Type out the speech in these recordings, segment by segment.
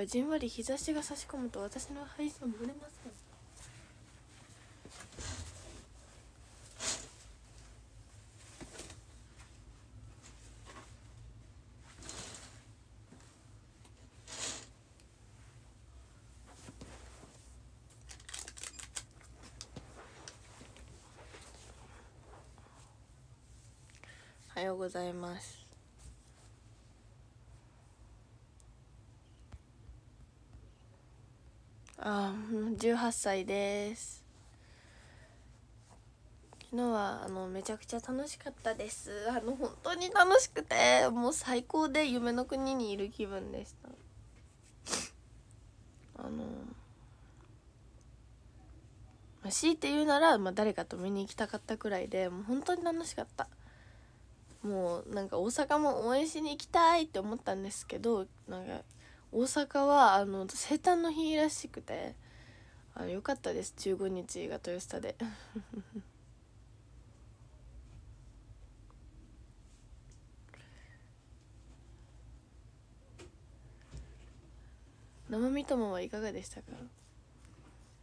ぱじんわり日差しが差し込むと私の肺も漏れませんおはようございますあ18歳です昨日はあのめちゃくちゃ楽しかったですあの本当に楽しくてもう最高で夢の国にいる気分でしたあのま強いて言うなら、まあ、誰かと見に行きたかったくらいでもう本当に楽しかったもうなんか大阪も応援しに行きたいって思ったんですけどなんか大阪はあの生誕の日らしくてあよかったです15日が豊下で 生みともはいかがでしたか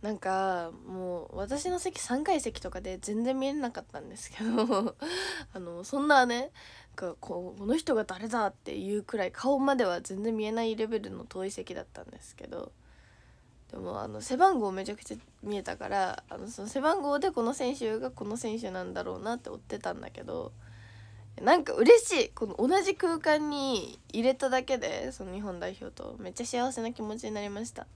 なんかもう私の席3階席とかで全然見えなかったんですけど あのそんなねかこうこの人が誰だっていうくらい顔までは全然見えないレベルの遠い席だったんですけどでもあの背番号めちゃくちゃ見えたからあのその背番号でこの選手がこの選手なんだろうなって追ってたんだけどなんか嬉しいこの同じ空間に入れただけでその日本代表とめっちゃ幸せな気持ちになりました。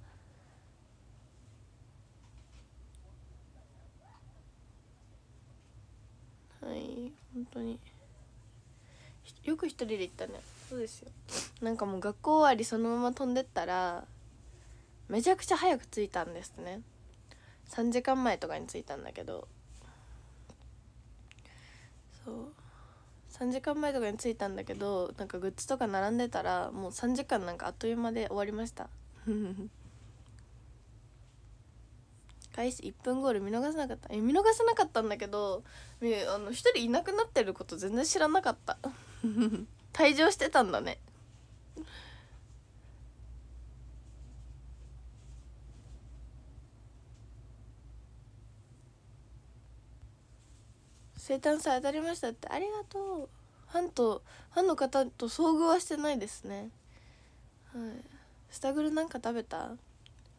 ない本当によく一人で行ったねそうですよなんかもう学校終わりそのまま飛んでったらめちゃくちゃ早く着いたんですね3時間前とかに着いたんだけどそう3時間前とかに着いたんだけどなんかグッズとか並んでたらもう3時間なんかあっという間で終わりました開始1分ゴール見逃さなかったえ見逃せなかったんだけどあの1人いなくなってること全然知らなかった 退場してたんだね生誕祭当たりましたってありがとうファンとファンの方と遭遇はしてないですねはいスタグルなんか食べた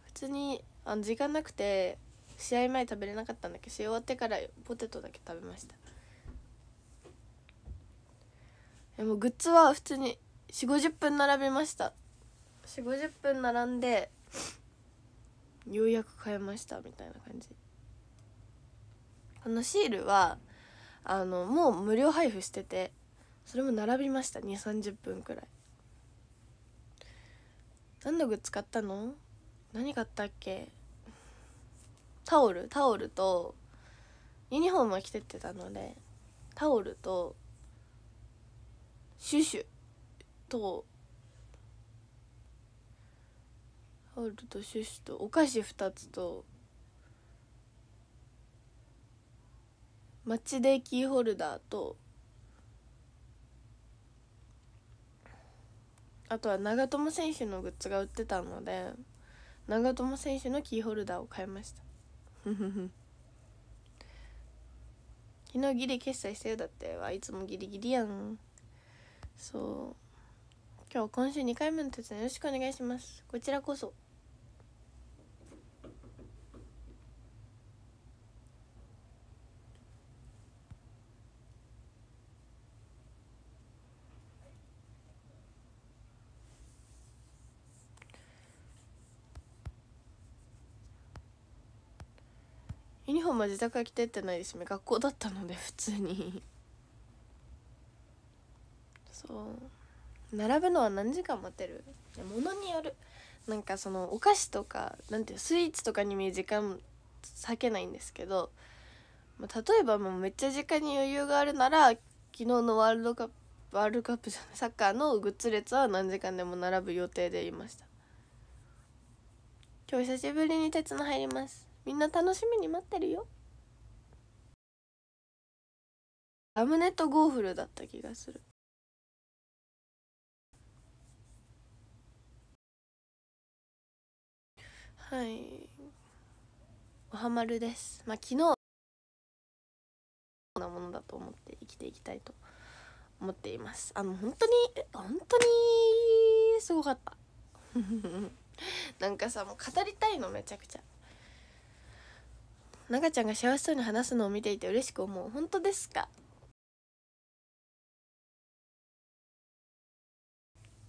普通にあの時間なくて試合前食べれなかったんだけど試合終わってからポテトだけ食べましたでもグッズは普通に4 5 0分並びました4 5 0分並んでようやく買えましたみたいな感じあのシールはあのもう無料配布しててそれも並びました2 3 0分くらい何のグッズ買ったの何買ったっけタオルタオルとユニフォームを着てってたのでタオルとシュシュとタオルとシュシュとお菓子2つと街でキーホルダーとあとは長友選手のグッズが売ってたので長友選手のキーホルダーを買いました 昨日ギリ決済したよだってはいつもギリギリやんそう今日今週2回目の手伝いよろしくお願いしますこちらこそ本も自宅は来てってないですね学校だったので普通にそう並ぶのは何時間待ってるものによるなんかそのお菓子とかなんていうスイーツとかに見る時間割けないんですけど例えばもうめっちゃ時間に余裕があるなら昨日のワールドカップワールドカップじゃないサッカーのグッズ列は何時間でも並ぶ予定でいました今日久しぶりに鉄の入りますみんな楽しみに待ってるよラムネとゴーフルだった気がするはいおはまるですまあ昨日なものだと思って生きていきたいと思っていますあの本当に本当にすごかった なんかさもう語りたいのめちゃくちゃ長ちゃんが幸せそうに話すのを見ていて嬉しく思う本当ですか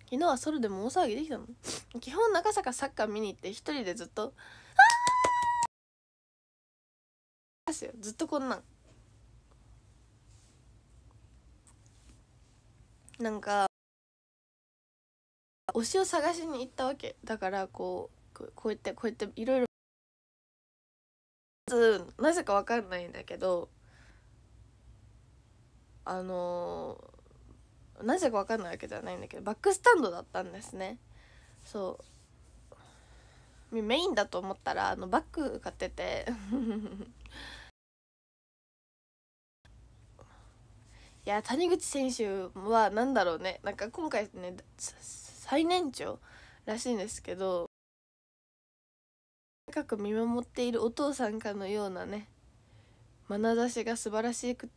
昨日はソロでも大騒ぎできたの基本中坂サッカー見に行って一人でずっと「あですよずっとこんなんなんか推しを探しに行ったわけだからこうこうやってこうやっていろいろつなぜか分かんないんだけどあのなぜか分かんないわけじゃないんだけどバックスタンドだったんですねそうメインだと思ったらあのバッグ買ってて いや谷口選手は何だろうねなんか今回ね最年長らしいんですけど高く見守っているお父さんかのようなね眼差しが素晴らしく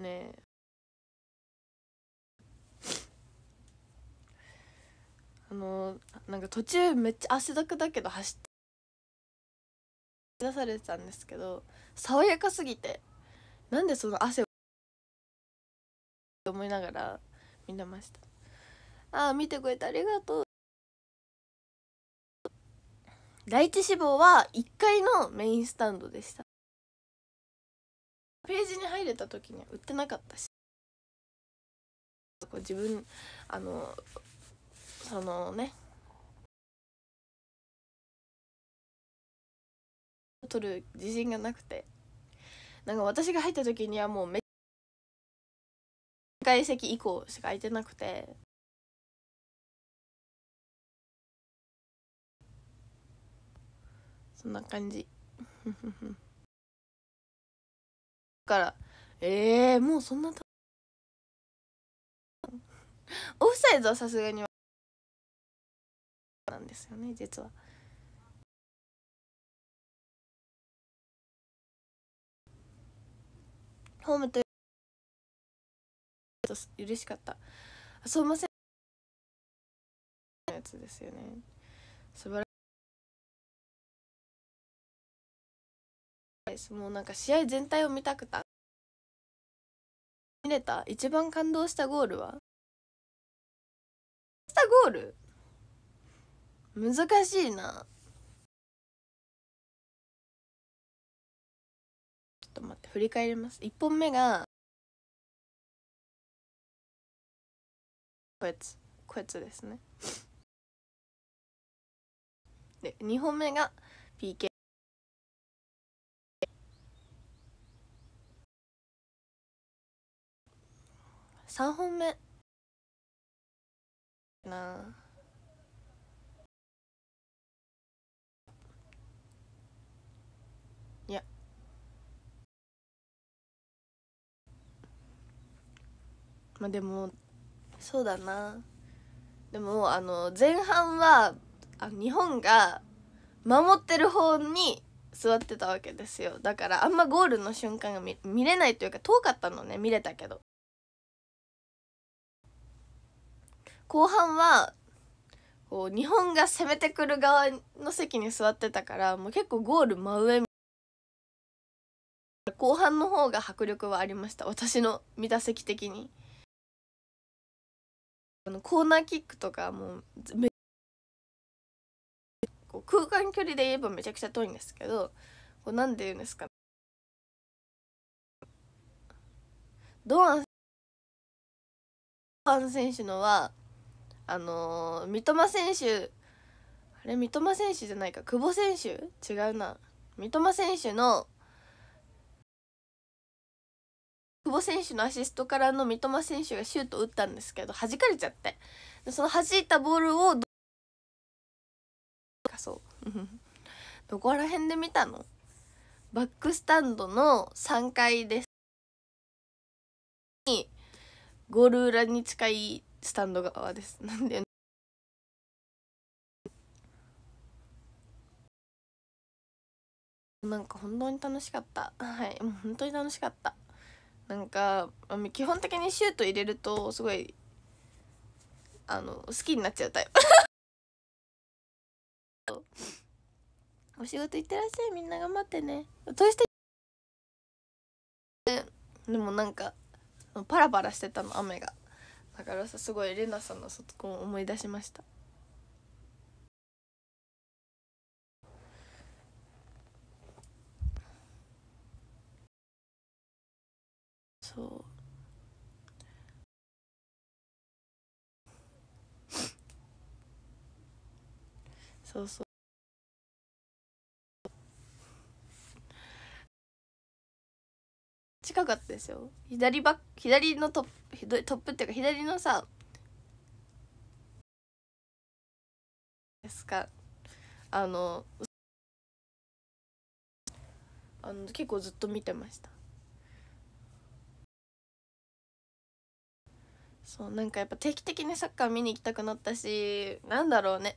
ねあのなんか途中めっちゃ汗だくだけど走って出されてたんですけど爽やかすぎてなんでその汗を思いながら見てましたああ見てくれてありがとう第一志望は1階のメインスタンドでしたページに入れた時には売ってなかったし自分あのそのね取る自信がなくてなんか私が入った時にはもうめっちゃ席以降しか空いてなくてそんな感じ からえー、もうそんなオフサイズはさすがになんですよね実は。ホームと嬉しかった。すいません。やつですよね。素晴らしい。ですもうなんか試合全体を見たくた見れた一番感動したゴールはしたゴール難しいなちょっと待って振り返ります1本目がこいつこいつですねで2本目が PK 3本目なあいやまあでもそうだなでもあの前半はあ日本が守ってる方に座ってたわけですよだからあんまゴールの瞬間が見れないというか遠かったのね見れたけど後半はこう日本が攻めてくる側の席に座ってたからもう結構ゴール真上後半の方が迫力はありました私の見た席的にあのコーナーキックとかもめこう空間距離で言えばめちゃくちゃ遠いんですけどこうなんて言うんですか、ね、ドアン選手のはあのー、三笘選手あれ三笘選手じゃないか久保選手違うな三笘選手の久保選手のアシストからの三笘選手がシュート打ったんですけど弾かれちゃってその弾いたボールをどそう どこら辺で見たのバックスタンドの3階ですにゴール裏に近いスタンド側です。なんでなんか本当に楽しかったはいもう本当に楽しかったなんか基本的にシュート入れるとすごいあの好きになっちゃうタイプ お仕事行ってらっしゃいみんな頑張ってねどしてでもなんかパラパラしてたの雨がだからさすごいレナさんの卒コンを思い出しましたそうそうそう近かったですよ左バッ左のトップトップっていうか左のさですかあのあの結構ずっと見てましたそうなんかやっぱ定期的にサッカー見に行きたくなったしなんだろうね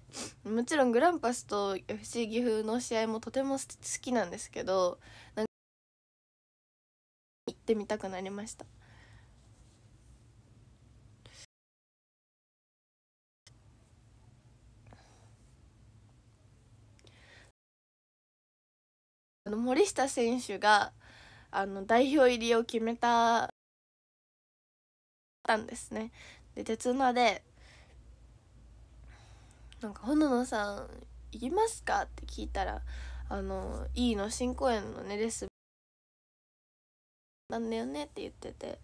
もちろんグランパスと FC 岐阜の試合もとても好きなんですけどってみたくなりました森下選手があの代表入りを決めたたんですねで鉄のでなんか「ほののさん行きますか?」って聞いたらあのいの新公演のねレッスンなんだよねって言ってて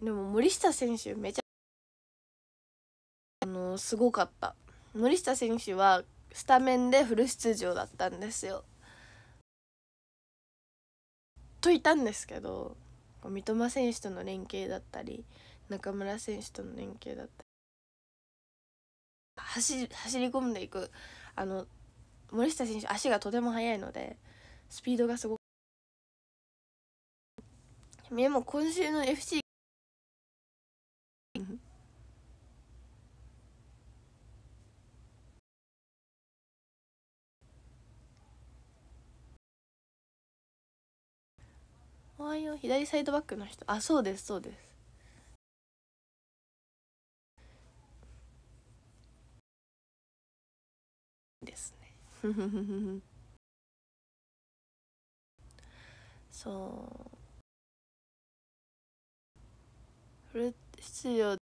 でも森下選手めちゃあのすごかった森下選手はスタメンでフル出場だったんですよといたんですけど三笘選手との連携だったり中村選手との連携だったり走走り込んでいくあの森下選手足がとても速いのでスピードがすごくでも今週の FC おはよう左サイドバックの人あそうですそうですですねそうフル出場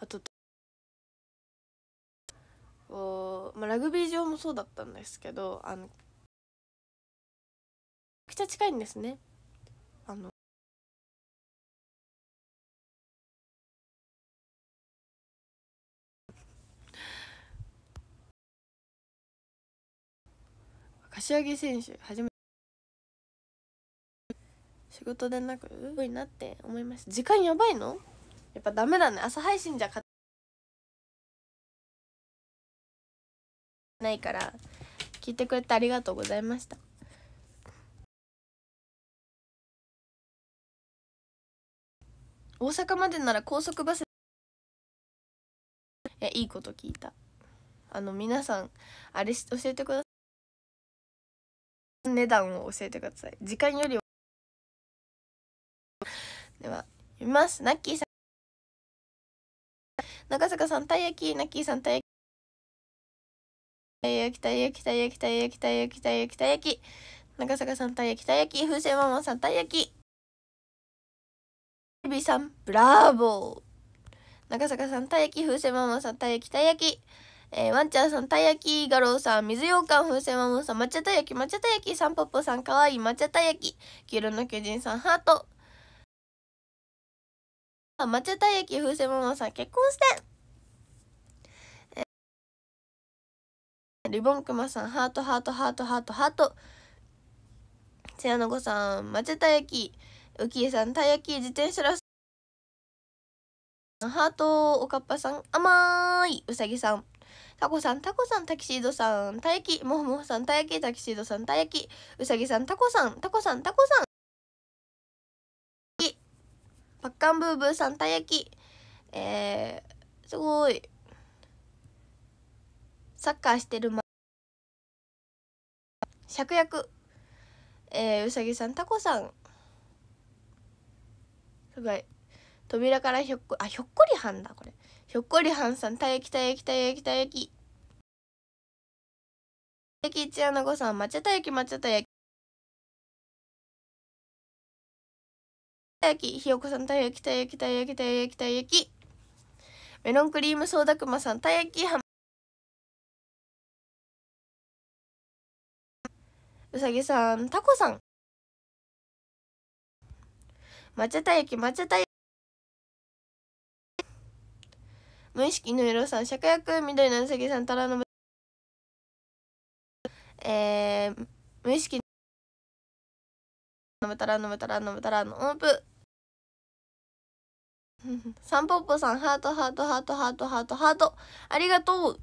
あとおまあ、ラグビー場もそうだったんですけどあのめちゃくちゃ近いんですね柏木選手初め仕事でなくすごいなって思いました時間やばいのやっぱダメだね朝配信じゃ勝ないから聞いてくれてありがとうございました大阪までなら高速バスいやいいこと聞いたあの皆さんあれ教えてください値段を教えてください時間よりはでは読みますナッキーさん長坂さんたい焼きナッキーさんたい焼きたい焼きたい焼きたい焼きたい焼きたい焼きたい焼きたい焼き長坂さんたい焼きたい焼き風船ママさんたい焼きビさんブラボー長坂さんたい焼き風船ママさんたい焼きたい焼きえー、ワンちゃんさん、たい焼き、ろうさん、水羊羹、風船マモさん、抹茶たい焼き、抹茶たい焼き、さんぽっぽさん、かわいい、抹茶たい焼き、黄色の巨人さん、ハート。あ、抹茶たい焼き、風船マモさん、結婚してえー、リボンクマさん、ハート、ハート、ハート、ハート、ハート。せやのごさん、抹茶たい焼き、うきえさん、たい焼き、自転車ラスハート、おかっぱさん、甘ーい、うさぎさん。タコさん、タコさん、タキシードさん、たやき、もふもふさん、たやき、タキシードさん、たやき、うさぎさん、タコさん、タコさん、タコさん、パッカンブーブーさん、たやき、えー、すごい。サッカーしてるま、しゃくやク、えー、うさぎさん、タコさん、すごい。扉からひょっこ、あ、ひょっこりはんだ、これ。ひょっこりはんさん、たやきたやきたやきたやき。たやき一穴子さん、抹茶たやき抹茶たやき。たやき、ひよこさん、たやきたやきたやきたやきたやき一穴ごさんちゃたやきまちたきたやきひよこさんたやきたやきたやきたやきたやきメロンクリームソーダくまさん、たやきはうさぎさん、たこさん。抹茶たやき、抹茶たやき。無意識のエロさん釈薬緑のうさぎさん虎のえー、無意識のむたらのむたらのむたらのおんぷ。さサンポッポさんハートハートハートハートハートハートありがとういっ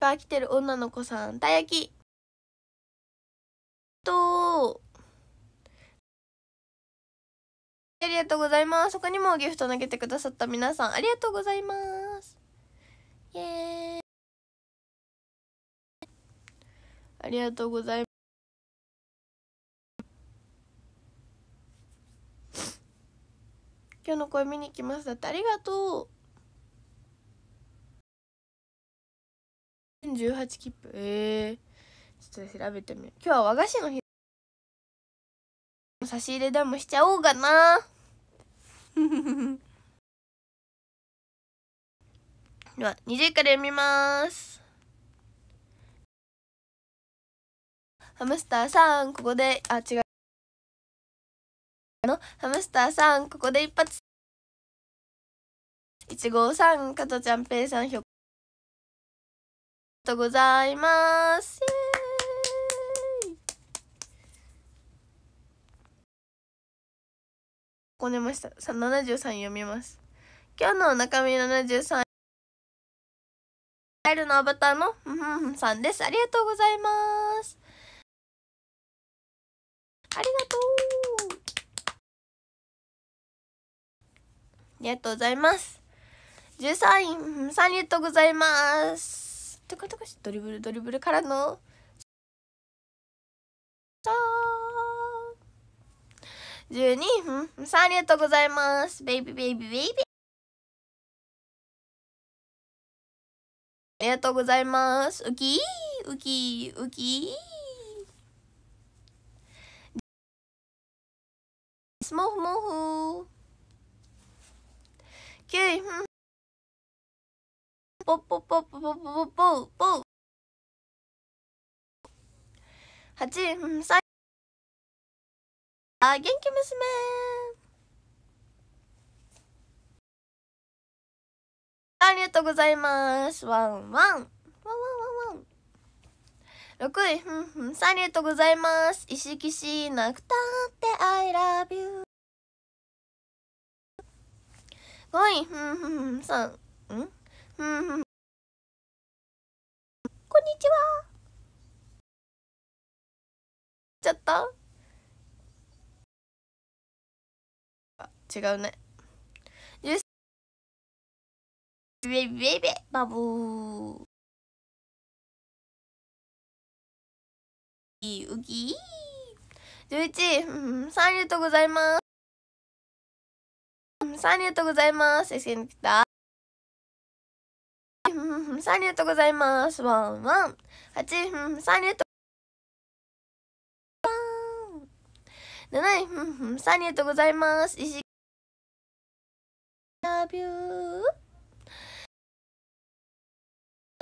ぱい来てる女の子さんたやきとありがとうございます。こにもギフト投げてくださった皆さん、ありがとうございます。イェーイ。ありがとうございます。今日の声見に来ますだってありがとう2018切符ええー、ちょっと調べてみる今日は和菓子の日差し入れでもしちゃおうかな では20位から読みますハムスターさんここであ違うのハムスターさんここで一発一号さん加藤ちゃんペイさんひょありがとうございますこねましたさ73読みます今日の中身73カエルのアバターのうんうんさんですありがとうございますありがとうありがとうございます13位さんありがとうございますとかとかしドリブルドリブルからのさあ12分さんありがとうございますベイビーベイビーベイビーありがとうございますウキーウキーウキースモフモフ9分ポポポポポポポポポ8分3あ、元気娘ありがとうございます。ワンワン。ワンワンワンワン。6位、ふんふんさありがとうございます。意識しなくたって I love you。5位、ふんふんさん。んふんふん。こんにちは。ちょっと違うねウェイウェイバブーうウー11、うん、三ありがとうございます。さんありがとうございます。SN 来た。さありがとうございます。ワンワン。8、さんありがとう。7、さんありがとうございます。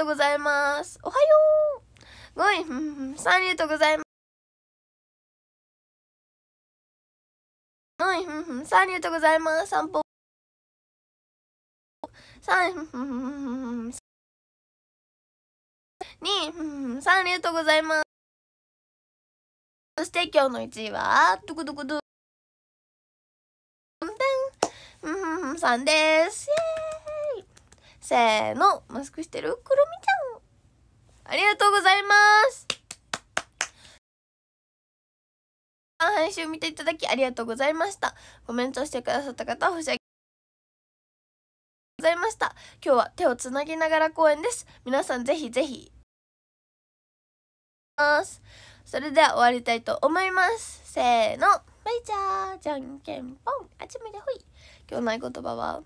ございますおはようごいとございますい、んん、ございます。散歩。三、二、ございます。そして今日の1位は、どこどこど。さんですイエーイせーのマスクしてるくるみちゃんありがとうございます配信を見ていただきありがとうございましたコメントしてくださった方申し上げございました今日は手をつなぎながら公演です皆さんぜひぜひそれでは終わりたいと思いますせーのバイチャーじゃんけんぽんあっちむでほい今日ない言葉は